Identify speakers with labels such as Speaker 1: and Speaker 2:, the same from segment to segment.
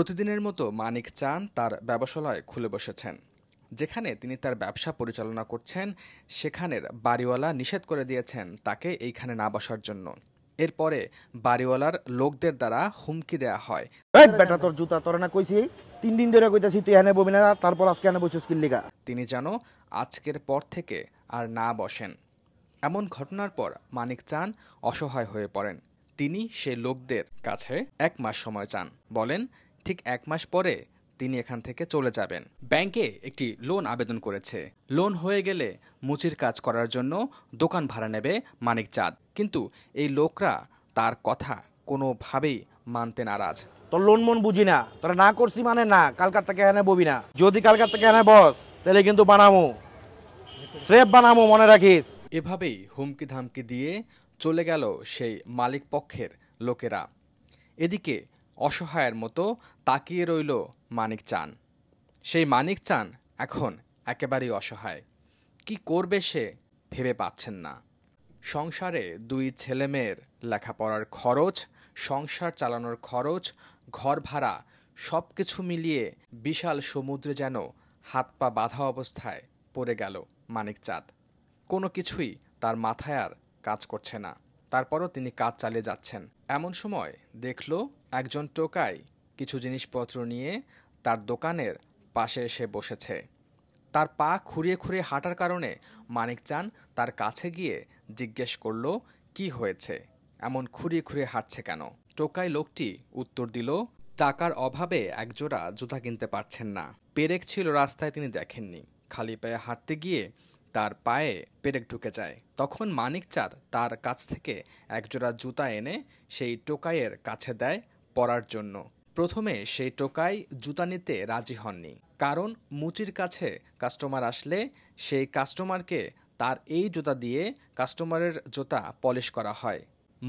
Speaker 1: প্রতিদিনের মতো মানিক চান তার ব্যবসালয় খুলে বসেছেন যেখানে তিনি তার ব্যবসা পরিচালনা করছেন সেখানের বাড়িওয়ালা নিষেধ করে দিয়েছেন তাকে এইখানে না বসার জন্য এরপরে বাড়িওয়ালার লোকদের দ্বারা হুমকি দেয়া হয় বেটা তোর জুতা তোর না কইছি তিন
Speaker 2: দিন ধরে কইতাছি তুই এখানে বমি না তারপর আজকে এখানে বসে স্কিল কিল্লিগা তিনি
Speaker 1: যেন আজকের পর থেকে আর না বসেন এমন ঘটনার পর মানিক চান অসহায় হয়ে পড়েন তিনি সে লোকদের কাছে এক মাস সময় চান বলেন ঠিক এক মাস পরে তিনি এখান থেকে চলে যাবেন ব্যাংকে একটি লোন আবেদন করেছে লোন হয়ে গেলে মুচির কাজ করার জন্য দোকান ভাড়া নেবে মানিক চাঁদ কিন্তু এই লোকরা তার কথা কোনোভাবেই মানতে নারাজ তোর লোন মন বুঝি
Speaker 2: না তোরা না করছি মানে না কালকার থেকে এনে ববি না যদি কালকার থেকে এনে বস তাহলে কিন্তু বানামো
Speaker 1: স্রেফ বানামো মনে রাখিস এভাবেই হুমকি ধামকি দিয়ে চলে গেল সেই মালিক পক্ষের লোকেরা এদিকে অসহায়ের মতো তাকিয়ে রইল মানিক চান সেই মানিক চান এখন একেবারেই অসহায় কি করবে সে ভেবে পাচ্ছেন না সংসারে দুই ছেলেমেয়ের লেখাপড়ার খরচ সংসার চালানোর খরচ ঘর ভাড়া সব কিছু মিলিয়ে বিশাল সমুদ্রে যেন হাত পা বাঁধা অবস্থায় পড়ে গেল মানিক চাঁদ কোনো কিছুই তার মাথায় আর কাজ করছে না তারপরও তিনি কাজ চালিয়ে যাচ্ছেন এমন সময় দেখল একজন টোকাই কিছু জিনিসপত্র নিয়ে তার দোকানের পাশে এসে বসেছে তার পা খুঁড়িয়ে খুঁড়িয়ে হাঁটার কারণে মানিক চান তার কাছে গিয়ে জিজ্ঞেস করল কি হয়েছে এমন খুঁড়িয়ে খুঁড়িয়ে হাঁটছে কেন টোকাই লোকটি উত্তর দিল টাকার অভাবে একজোড়া জুতা কিনতে পারছেন না পেরেক ছিল রাস্তায় তিনি দেখেননি খালি পায়ে হাঁটতে গিয়ে তার পায়ে পেরেক ঢুকে যায় তখন মানিক চাঁদ তার কাছ থেকে একজোড়া জুতা এনে সেই টোকাইয়ের কাছে দেয় পরার জন্য প্রথমে সেই টোকাই জুতা নিতে রাজি হননি কারণ মুচির কাছে কাস্টমার আসলে সেই কাস্টমারকে তার এই জুতা দিয়ে কাস্টমারের জুতা পলিশ করা হয়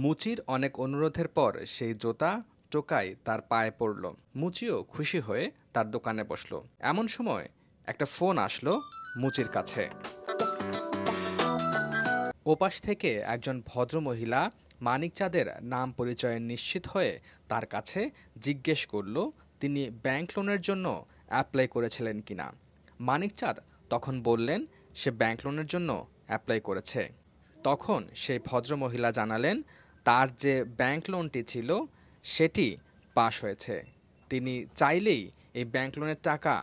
Speaker 1: মুচির অনেক অনুরোধের পর সেই জুতা টোকাই তার পায়ে পড়ল মুচিও খুশি হয়ে তার দোকানে বসলো এমন সময় একটা ফোন আসলো মুচির কাছে ওপাশ থেকে একজন ভদ্রমহিলা মানিক চাঁদের নাম পরিচয়ে নিশ্চিত হয়ে তার কাছে জিজ্ঞেস করল তিনি ব্যাংক লোনের জন্য অ্যাপ্লাই করেছিলেন কিনা মানিক চাঁদ তখন বললেন সে ব্যাংক লোনের জন্য অ্যাপ্লাই করেছে তখন সেই ভদ্রমহিলা জানালেন তার যে ব্যাংক লোনটি ছিল সেটি পাশ হয়েছে তিনি চাইলেই এই ব্যাংক লোনের টাকা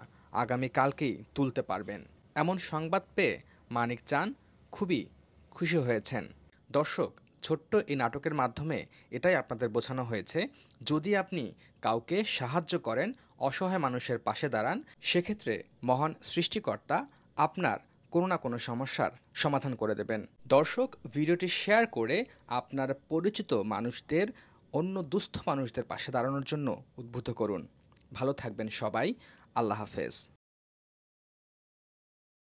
Speaker 1: আগামীকালকেই তুলতে পারবেন এমন সংবাদ পেয়ে মানিক চান খুবই খুশি হয়েছেন দর্শক ছোট্ট এই নাটকের মাধ্যমে এটাই আপনাদের বোঝানো হয়েছে যদি আপনি কাউকে সাহায্য করেন অসহায় মানুষের পাশে দাঁড়ান সেক্ষেত্রে মহান সৃষ্টিকর্তা আপনার কোনো না কোনো সমস্যার সমাধান করে দেবেন দর্শক ভিডিওটি শেয়ার করে আপনার পরিচিত মানুষদের অন্য দুস্থ মানুষদের পাশে দাঁড়ানোর জন্য উদ্বুদ্ধ করুন ভালো থাকবেন সবাই আল্লাহ হাফেজ